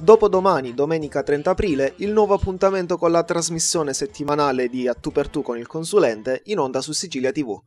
Dopodomani, domenica 30 aprile, il nuovo appuntamento con la trasmissione settimanale di A tu per tu con il consulente in onda su Sicilia TV.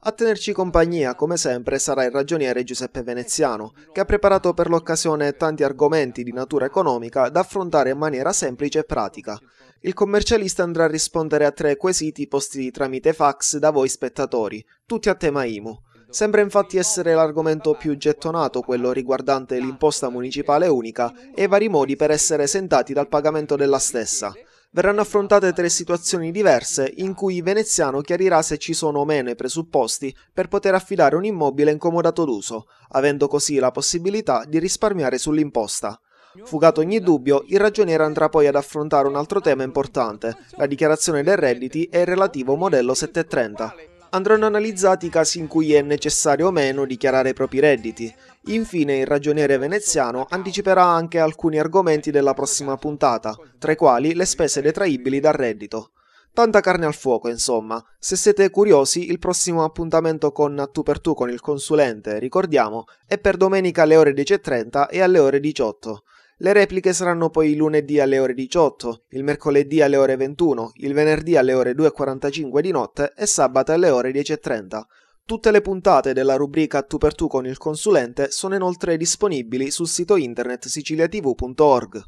A tenerci compagnia, come sempre, sarà il ragioniere Giuseppe Veneziano, che ha preparato per l'occasione tanti argomenti di natura economica da affrontare in maniera semplice e pratica. Il commercialista andrà a rispondere a tre quesiti posti tramite fax da voi spettatori, tutti a tema IMU. Sembra infatti essere l'argomento più gettonato quello riguardante l'imposta municipale unica e i vari modi per essere esentati dal pagamento della stessa. Verranno affrontate tre situazioni diverse in cui il veneziano chiarirà se ci sono o meno i presupposti per poter affidare un immobile incomodato d'uso, avendo così la possibilità di risparmiare sull'imposta. Fugato ogni dubbio, il ragioniere andrà poi ad affrontare un altro tema importante, la dichiarazione dei redditi e il relativo modello 730. Andranno analizzati i casi in cui è necessario o meno dichiarare i propri redditi. Infine il ragioniere veneziano anticiperà anche alcuni argomenti della prossima puntata, tra i quali le spese detraibili dal reddito. Tanta carne al fuoco, insomma. Se siete curiosi, il prossimo appuntamento con Tu per Tu con il consulente, ricordiamo, è per domenica alle ore 10.30 e alle ore 18. Le repliche saranno poi lunedì alle ore 18, il mercoledì alle ore 21, il venerdì alle ore 2.45 di notte e sabato alle ore 10.30. Tutte le puntate della rubrica Tu per Tu con il consulente sono inoltre disponibili sul sito internet siciliatv.org.